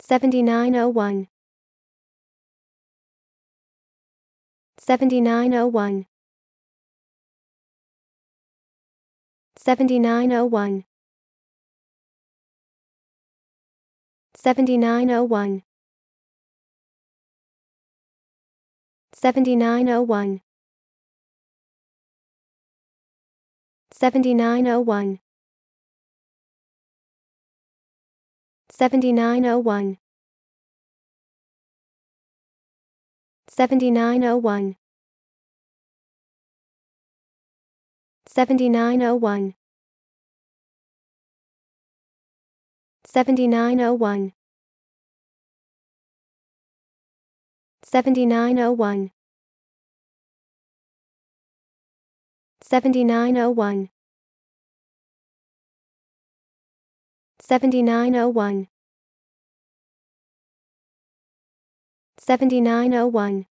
7901 7901 7901 7901 7901 7901 7901 7901 7901 7901 7901 7901 7901 7901